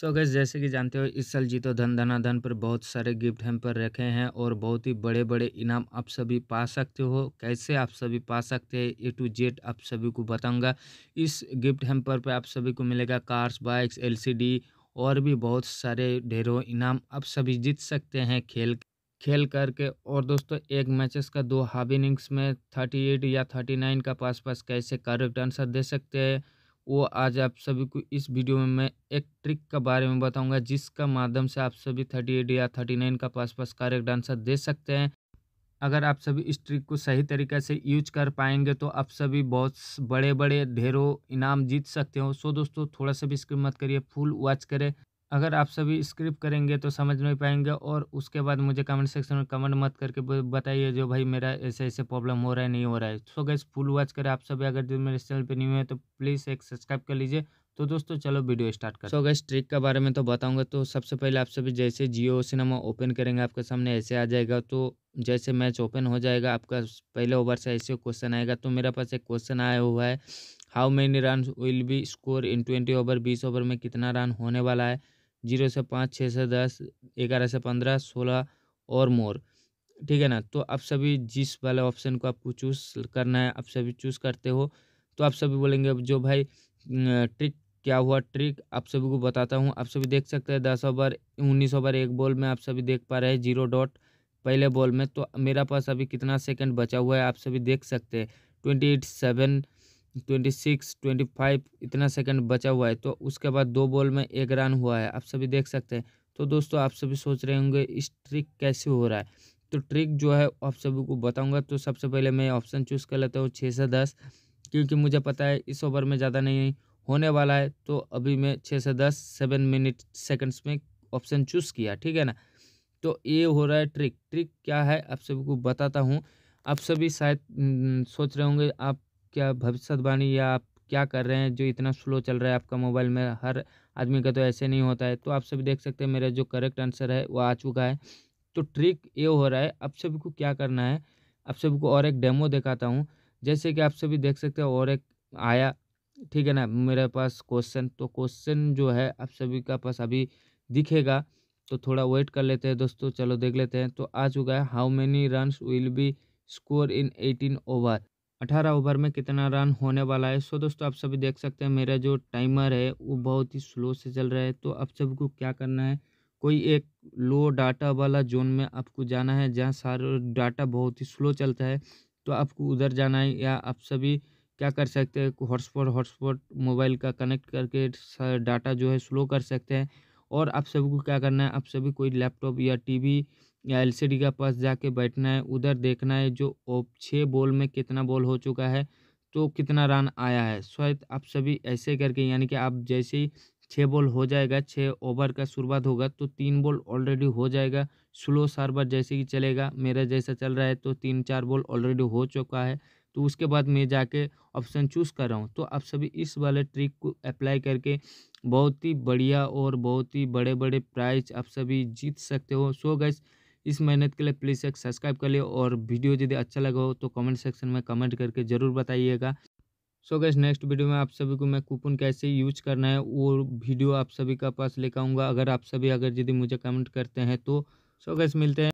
सो so gas जैसे कि जानते हो इस साल जीतो धन धना धन पर बहुत सारे गिफ्ट हम पर रखे हैं और बहुत ही बड़े बड़े इनाम आप सभी पा सकते हो कैसे आप सभी पा सकते हैं ए टू जेड आप सभी को बताऊंगा इस गिफ्ट हम पर आप सभी को मिलेगा कार्स बाइक्स एलसीडी और भी बहुत सारे ढेरों इनाम आप सभी जीत सकते हैं खेल खेल करके और दोस्तों एक मैचेस का दो हाफ इनिंग्स में थर्टी एट या थर्टी नाइन का पास पास कैसे करेक्ट आंसर दे सकते हैं वो आज आप सभी को इस वीडियो में मैं एक ट्रिक के बारे में बताऊंगा जिसका माध्यम से आप सभी थर्टी एट या थर्टी नाइन का पास पास करेक्ट आंसर दे सकते हैं अगर आप सभी इस ट्रिक को सही तरीके से यूज कर पाएंगे तो आप सभी बहुत बड़े बड़े ढेरों इनाम जीत सकते हो सो दोस्तों थोड़ा सा भी इसकी मत करिए फुल वॉच करें अगर आप सभी स्क्रिप करेंगे तो समझ नहीं पाएंगे और उसके बाद मुझे कमेंट सेक्शन में कमेंट मत करके बताइए जो भाई मेरा ऐसे ऐसे प्रॉब्लम हो रहा है नहीं हो रहा है सो गैस फुल वॉच करें आप सभी अगर जो मेरे चैनल पर न्यू है तो प्लीज़ एक सब्सक्राइब कर लीजिए तो दोस्तों चलो वीडियो स्टार्ट करें सो गैस ट्रिक के बारे में तो बताऊँगा तो सबसे पहले आप सभी जैसे जियो सिनेमा ओपन करेंगे आपके सामने ऐसे आ जाएगा तो जैसे मैच ओपन हो जाएगा आपका पहले ओवर से ऐसे क्वेश्चन आएगा तो मेरे पास एक क्वेश्चन आया हुआ है how many run will be score in twenty over बीस ओवर में कितना रन होने वाला है जीरो से पाँच छः से दस ग्यारह से पंद्रह सोलह और मोर ठीक है ना तो आप सभी जिस वाले ऑप्शन को आपको चूज़ करना है आप सभी चूज़ करते हो तो आप सभी बोलेंगे जो भाई ट्रिक क्या हुआ ट्रिक आप सभी को बताता हूँ आप सभी देख सकते हैं दस ओवर उन्नीस ओवर एक बॉल में आप सभी देख पा रहे हैं जीरो डॉट पहले बॉल में तो मेरा पास अभी कितना सेकंड बचा हुआ है आप सभी देख सकते हैं twenty eight seven twenty six twenty five इतना सेकंड बचा हुआ है तो उसके बाद दो बॉल में एक रन हुआ है आप सभी देख सकते हैं तो दोस्तों आप सभी सोच रहे होंगे इस ट्रिक कैसे हो रहा है तो ट्रिक जो है आप सभी को बताऊंगा तो सबसे पहले मैं ऑप्शन चूज़ कर लेता हूँ छः से दस क्योंकि मुझे पता है इस ओवर में ज़्यादा नहीं होने वाला है तो अभी मैं छः से दस सेवन मिनट सेकेंड्स में ऑप्शन चूज़ किया ठीक है ना तो ये हो रहा है ट्रिक ट्रिक क्या है आप सभी को बताता हूँ आप सभी शायद सोच रहे होंगे आप क्या भविष्यवाणी या आप क्या कर रहे हैं जो इतना स्लो चल रहा है आपका मोबाइल में हर आदमी का तो ऐसे नहीं होता है तो आप सभी देख सकते हैं मेरा जो करेक्ट आंसर है वो आ चुका है तो ट्रिक ये हो रहा है आप सभी को क्या करना है आप सभी को और एक डेमो दिखाता हूँ जैसे कि आप सभी देख सकते हैं और एक आया ठीक है ना मेरे पास क्वेश्चन तो क्वेश्चन जो है आप सभी का पास अभी दिखेगा तो थोड़ा वेट कर लेते हैं दोस्तों चलो देख लेते हैं तो आ चुका है how many runs will be score in eighteen over अठारह ओवर में कितना रन होने वाला है सो दोस्तों आप सभी देख सकते हैं मेरा जो टाइमर है वो बहुत ही स्लो से चल रहा है तो आप सभी को क्या करना है कोई एक लो डाटा वाला जोन में आपको जाना है जहाँ सारे डाटा बहुत ही स्लो चलता है तो आपको उधर जाना है या आप सभी क्या कर सकते हैं हॉटस्पॉट हॉटस्पॉट मोबाइल का कनेक्ट करके डाटा जो है स्लो कर सकते हैं और आप सभी को क्या करना है आप सभी कोई लैपटॉप या टीवी या एलसीडी के पास जाके बैठना है उधर देखना है जो छः बॉल में कितना बॉल हो चुका है तो कितना रन आया है शायद आप सभी ऐसे करके यानी कि आप जैसे ही छः बॉल हो जाएगा छः ओवर का शुरुआत होगा तो तीन बॉल ऑलरेडी हो जाएगा स्लो सार्वर जैसे कि चलेगा मेरा जैसा चल रहा है तो तीन चार बॉल ऑलरेडी हो चुका है तो उसके बाद मैं जाके ऑप्शन चूज कर रहा हूँ तो आप सभी इस वाले ट्रिक को अप्लाई करके बहुत ही बढ़िया और बहुत ही बड़े बड़े प्राइज आप सभी जीत सकते हो सो गैस इस मेहनत के लिए प्लीज़ एक सब्सक्राइब कर लिए और वीडियो यदि अच्छा लगा हो तो कमेंट सेक्शन में कमेंट करके ज़रूर बताइएगा सो गैस नेक्स्ट वीडियो में आप सभी को मैं कूपन कैसे यूज करना है वो वीडियो आप सभी का पास लेकर आऊँगा अगर आप सभी अगर यदि मुझे कमेंट करते हैं तो सो गैस मिलते हैं